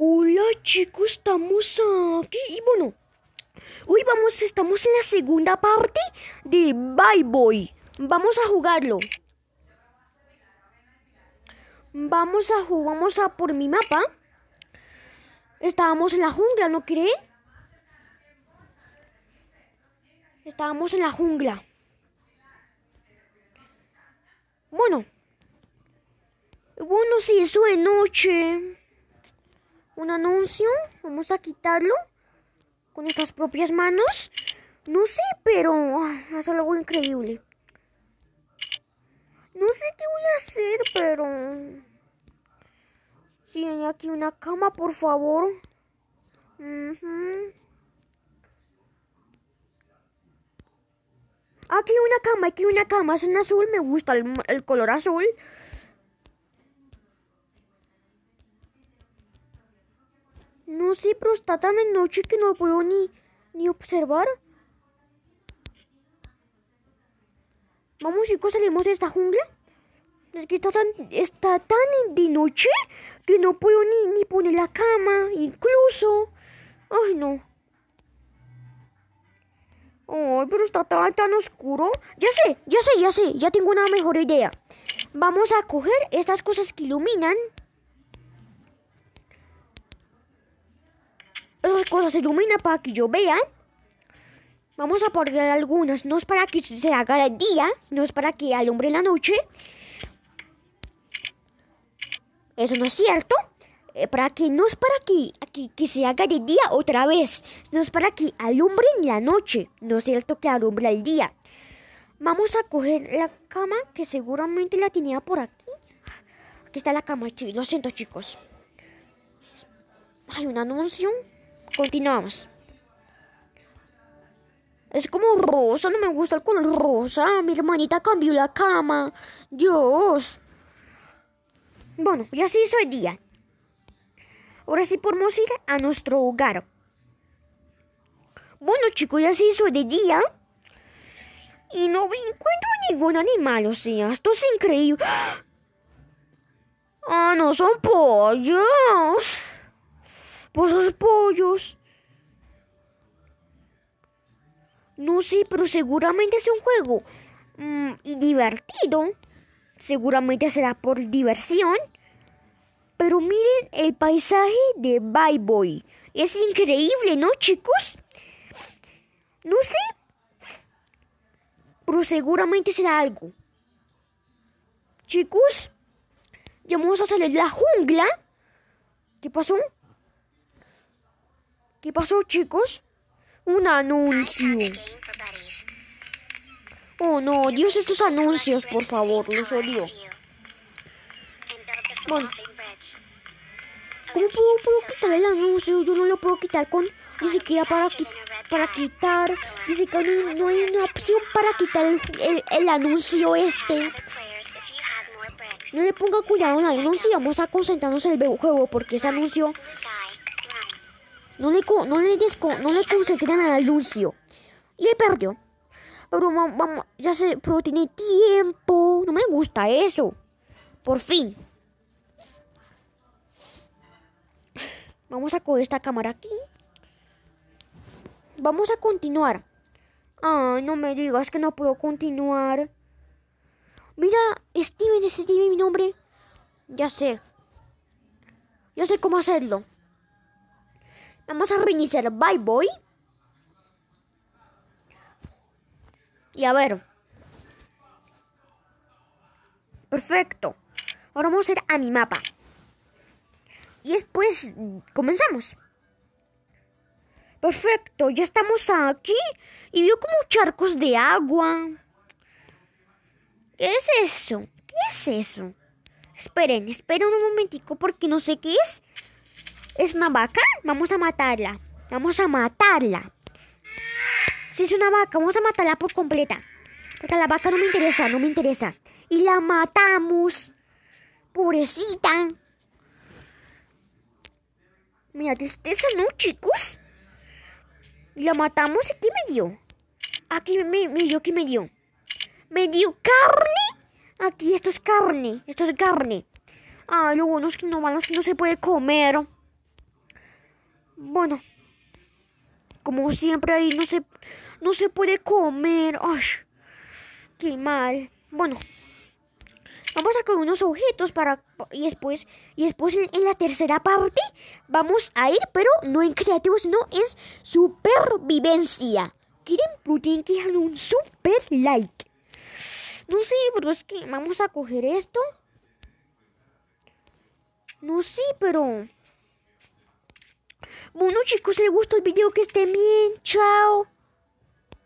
Hola chicos, estamos aquí y bueno, hoy vamos, estamos en la segunda parte de Bye Boy. Vamos a jugarlo. Vamos a jugar, vamos a por mi mapa. Estábamos en la jungla, ¿no creen? Estábamos en la jungla. Bueno. Bueno, sí, eso de noche un anuncio. Vamos a quitarlo con nuestras propias manos. No sé, pero ah, hace algo increíble. No sé qué voy a hacer, pero... Si hay aquí una cama, por favor. Aquí una cama, aquí una cama. Es en azul, me gusta el color azul. No sé, pero está tan de noche que no puedo ni, ni observar. Vamos chicos, salimos de esta jungla. Es que está tan, está tan de noche que no puedo ni, ni poner la cama, incluso. Ay, no. Ay, pero está tan oscuro. Ya sé, ya sé, ya sé, ya tengo una mejor idea. Vamos a coger estas cosas que iluminan las cosas se para que yo vea. Vamos a poner algunas, no es para que se haga el día, no es para que alumbre la noche. Eso no es cierto. Eh, para que no es para que, que, que, se haga de día otra vez. No es para que alumbre en la noche. No es cierto que alumbre el día. Vamos a coger la cama que seguramente la tenía por aquí. Aquí está la cama, lo siento chicos. Hay un anuncio. Continuamos. Es como rosa, no me gusta el color rosa. Ah, mi hermanita cambió la cama. Dios. Bueno, ya se hizo el día. Ahora sí podemos ir a nuestro hogar. Bueno, chicos, ya se hizo de día. Y no encuentro ningún animal, o sea, esto es increíble. ¡Ah, no son pollos! por sus pollos. No sé, pero seguramente es un juego mm, y divertido. Seguramente será por diversión. Pero miren el paisaje de Bye Boy. Es increíble, ¿no, chicos? No sé. Pero seguramente será algo. Chicos, ya vamos a salir de la jungla. ¿Qué pasó? ¿Qué pasó, chicos? Un anuncio. Oh, no, Dios, estos anuncios, por favor, los odio. Bueno. ¿Cómo puedo, quitar el anuncio? Yo no lo puedo quitar con... Ni siquiera para, para quitar... Ni siquiera no, hay una opción para quitar el, anuncio este. No le ponga cuidado al anuncio y vamos a concentrarnos en el juego porque ese anuncio no le, no le, desco, no a Lucio. Y él perdió. Pero vamos, ya sé. pero tiene tiempo. No me gusta eso. Por fin. Vamos a coger esta cámara aquí. Vamos a continuar. Ay, no me digas que no puedo continuar. Mira, Steven, Steven, mi nombre. Ya sé. Ya sé cómo hacerlo. Vamos a reiniciar Bye Boy. Y a ver. Perfecto. Ahora vamos a ir a mi mapa. Y después comenzamos. Perfecto, ya estamos aquí. Y veo como charcos de agua. ¿Qué es eso? ¿Qué es eso? Esperen, esperen un momentico porque no sé qué es. ¿Es una vaca? Vamos a matarla. Vamos a matarla. Si es una vaca, vamos a matarla por completa. Porque la vaca no me interesa, no me interesa. Y la matamos. Pobrecita. Mira, ¿te tristeza, ¿no, chicos? La matamos y ¿qué me dio? Aquí me, dio, ¿qué me dio? Me dio carne. Aquí esto es carne, esto es carne. Ah, lo bueno que no, es que no se puede comer. Bueno, como siempre ahí no se, no se puede comer. ¡Ay! ¡Qué mal! Bueno, vamos a coger unos objetos para... Y después, y después en, en la tercera parte vamos a ir, pero no en creativo, sino en supervivencia. ¿Quieren? Pero tienen que dejar un super like. No sé, pero es que vamos a coger esto. No sé, pero... Bueno chicos, les gustó el video, que estén bien. Chao.